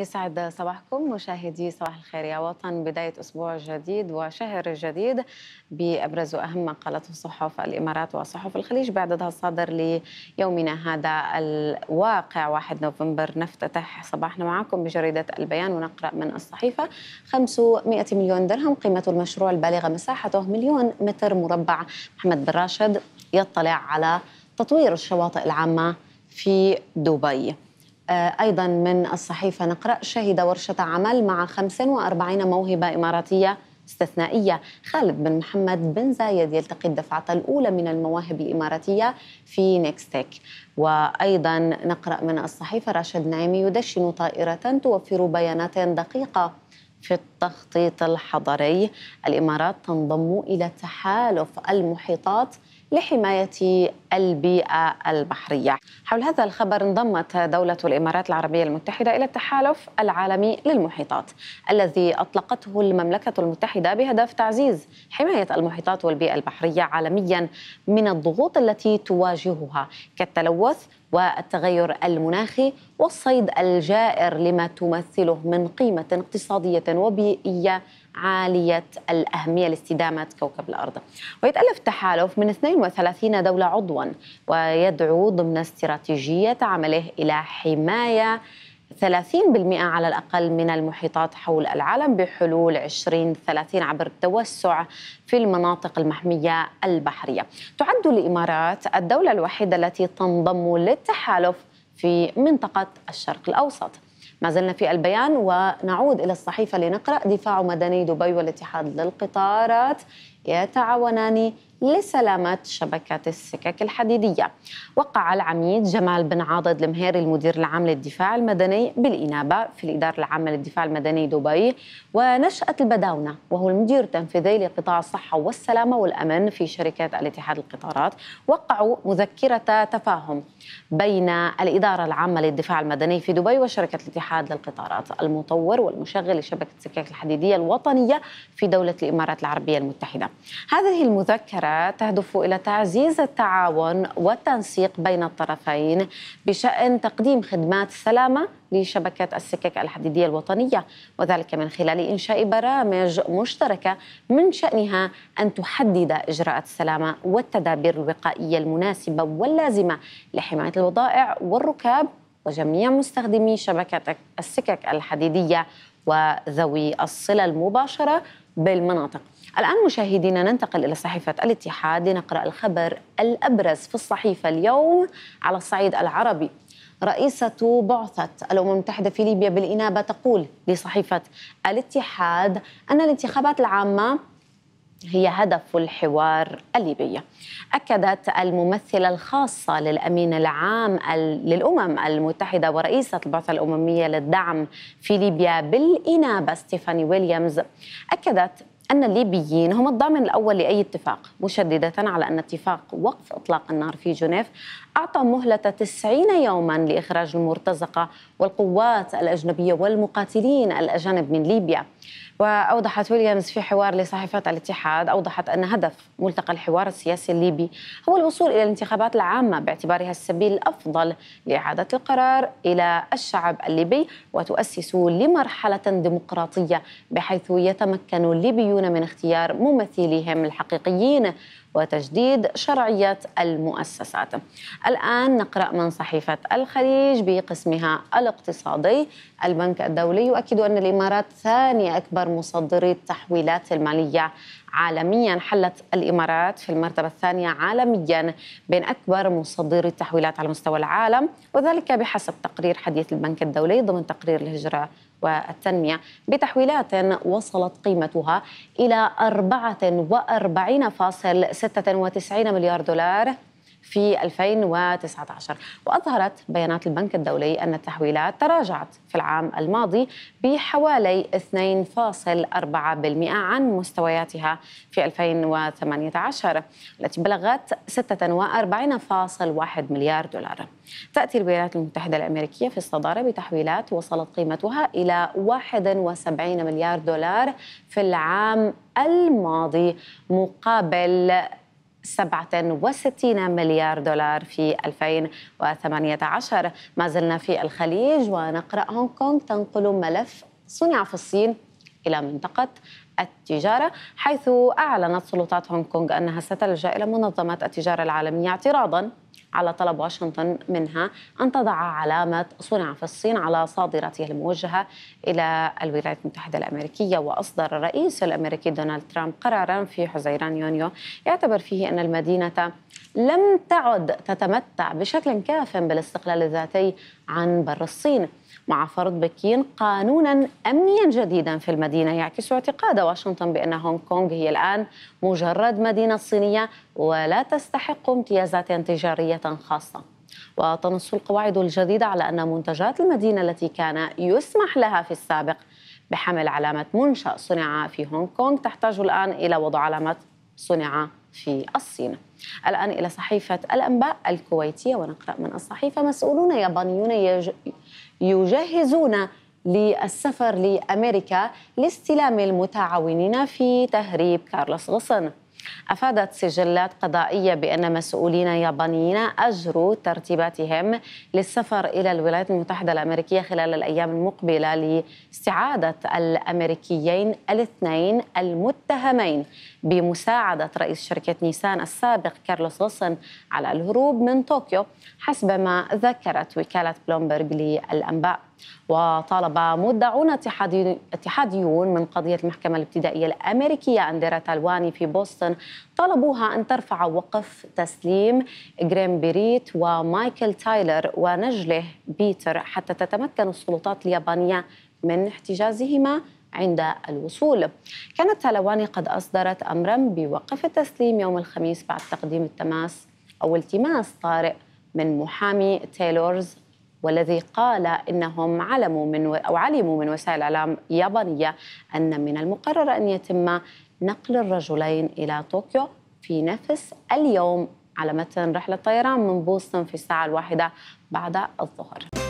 يسعد صباحكم مشاهدي صباح الخير يا وطن بداية أسبوع جديد وشهر جديد بأبرز أهم ما قالته صحف الإمارات وصحف الخليج بعددها الصادر ليومنا هذا الواقع 1 نوفمبر نفتتح صباحنا معكم بجريدة البيان ونقرأ من الصحيفة 500 مليون درهم قيمة المشروع البالغة مساحته مليون متر مربع محمد بن راشد يطلع على تطوير الشواطئ العامة في دبي آه، أيضا من الصحيفة نقرأ شهد ورشة عمل مع 45 موهبة إماراتية استثنائية خالد بن محمد بن زايد يلتقي الدفعة الأولى من المواهب الإماراتية في نيكستيك وأيضا نقرأ من الصحيفة راشد نعيمي يدشن طائرة توفر بيانات دقيقة في التخطيط الحضري الإمارات تنضم إلى تحالف المحيطات لحماية البيئة البحرية حول هذا الخبر انضمت دولة الإمارات العربية المتحدة إلى التحالف العالمي للمحيطات الذي أطلقته المملكة المتحدة بهدف تعزيز حماية المحيطات والبيئة البحرية عالميا من الضغوط التي تواجهها كالتلوث والتغير المناخي والصيد الجائر لما تمثله من قيمة اقتصادية وبيئية عالية الأهمية لاستدامة كوكب الأرض ويتألف التحالف من 32 دولة عضوا ويدعو ضمن استراتيجية عمله إلى حماية 30% على الأقل من المحيطات حول العالم بحلول 2030 عبر التوسع في المناطق المحمية البحرية تعد الإمارات الدولة الوحيدة التي تنضم للتحالف في منطقة الشرق الأوسط ما زلنا في البيان ونعود إلى الصحيفة لنقرأ دفاع مدني دبي والاتحاد للقطارات يتعاونان لسلامة شبكات السكك الحديدية وقع العميد جمال بن عاضد المهيري المدير العام للدفاع المدني بالإنابة في الإدارة العامة للدفاع المدني دبي ونشأة البداونة وهو المدير التنفيذي لقطاع الصحة والسلامة والأمن في شركة الاتحاد القطارات وقعوا مذكرة تفاهم بين الإدارة العامة للدفاع المدني في دبي وشركة الاتحاد للقطارات المطور والمشغل لشبكة السكك الحديدية الوطنية في دولة الإمارات العربية المتحدة هذه المذكرة تهدف إلى تعزيز التعاون والتنسيق بين الطرفين بشأن تقديم خدمات سلامة لشبكة السكك الحديدية الوطنية وذلك من خلال إنشاء برامج مشتركة من شأنها أن تحدد إجراءات السلامة والتدابير الوقائية المناسبة واللازمة لحماية الوضائع والركاب وجميع مستخدمي شبكة السكك الحديدية وذوي الصلة المباشرة بالمناطق الآن مشاهدينا ننتقل إلى صحيفة الاتحاد لنقرأ الخبر الأبرز في الصحيفة اليوم على الصعيد العربي رئيسة بعثة الأمم المتحدة في ليبيا بالإنابة تقول لصحيفة الاتحاد أن الانتخابات العامة هي هدف الحوار الليبي أكدت الممثلة الخاصة للأمين العام للأمم المتحدة ورئيسة البعثة الأممية للدعم في ليبيا بالإنابة ستيفاني ويليامز أكدت أن الليبيين هم الضامن الأول لأي اتفاق مشددة على أن اتفاق وقف إطلاق النار في جنيف أعطى مهلة 90 يوما لإخراج المرتزقة والقوات الأجنبية والمقاتلين الأجانب من ليبيا وأوضحت ويليامز في حوار لصحيفة الاتحاد أوضحت أن هدف ملتقى الحوار السياسي الليبي هو الوصول إلى الانتخابات العامة باعتبارها السبيل الأفضل لإعادة القرار إلى الشعب الليبي وتؤسس لمرحلة ديمقراطية بحيث يتمكن الليبيون من اختيار ممثليهم الحقيقيين وتجديد شرعية المؤسسات الآن نقرأ من صحيفة الخليج بقسمها الاقتصادي البنك الدولي يؤكد أن الإمارات ثاني أكبر مصدري التحويلات المالية عالميا حلت الامارات في المرتبه الثانيه عالميا بين اكبر مصدري التحويلات على مستوى العالم وذلك بحسب تقرير حديث البنك الدولي ضمن تقرير الهجره والتنمية بتحويلات وصلت قيمتها إلى 44.96 مليار دولار في 2019 وأظهرت بيانات البنك الدولي أن التحويلات تراجعت في العام الماضي بحوالي 2.4% عن مستوياتها في 2018 التي بلغت 46.1 مليار دولار تأتي الولايات المتحدة الأمريكية في الصدارة بتحويلات وصلت قيمتها إلى 71 مليار دولار في العام الماضي مقابل 67 مليار دولار في 2018 ما زلنا في الخليج ونقرأ هونغ كونغ تنقل ملف صنع في الصين إلى منطقة التجارة حيث أعلنت سلطات هونغ كونغ أنها ستلجأ إلى منظمة التجارة العالمية اعتراضا على طلب واشنطن منها أن تضع علامة صنع في الصين على صادرته الموجهة إلى الولايات المتحدة الأمريكية وأصدر الرئيس الأمريكي دونالد ترامب قرارا في حزيران يونيو يعتبر فيه أن المدينة لم تعد تتمتع بشكل كاف بالاستقلال الذاتي عن بر الصين مع فرض بكين قانونا امنيا جديدا في المدينه يعكس اعتقاد واشنطن بان هونغ كونغ هي الان مجرد مدينه صينيه ولا تستحق امتيازات تجاريه خاصه. وتنص القواعد الجديده على ان منتجات المدينه التي كان يسمح لها في السابق بحمل علامه منشا صنع في هونغ كونغ تحتاج الان الى وضع علامه صنع في الصين الآن إلى صحيفة الأنباء الكويتية ونقرأ من الصحيفة مسؤولون يابانيون يجهزون للسفر لأمريكا لاستلام المتعاونين في تهريب كارلوس غصن أفادت سجلات قضائية بأن مسؤولين يابانيين أجروا ترتيباتهم للسفر إلى الولايات المتحدة الأمريكية خلال الأيام المقبلة لاستعادة الأمريكيين الاثنين المتهمين بمساعدة رئيس شركة نيسان السابق كارلوس غصن على الهروب من طوكيو حسب ما ذكرت وكالة بلومبرغ للأنباء وطالب مدعون اتحاديون من قضية المحكمة الابتدائية الأمريكية أندرا تالواني في بوسطن طلبوها أن ترفع وقف تسليم جريم بيريت ومايكل تايلر ونجله بيتر حتى تتمكن السلطات اليابانية من احتجازهما عند الوصول كانت تالواني قد أصدرت أمرا بوقف التسليم يوم الخميس بعد تقديم التماس أو التماس طارئ من محامي تايلورز والذي قال انهم علموا من او علموا من وسائل اعلام يابانيه ان من المقرر ان يتم نقل الرجلين الى طوكيو في نفس اليوم على متن رحله طيران من بوسطن في الساعه الواحده بعد الظهر.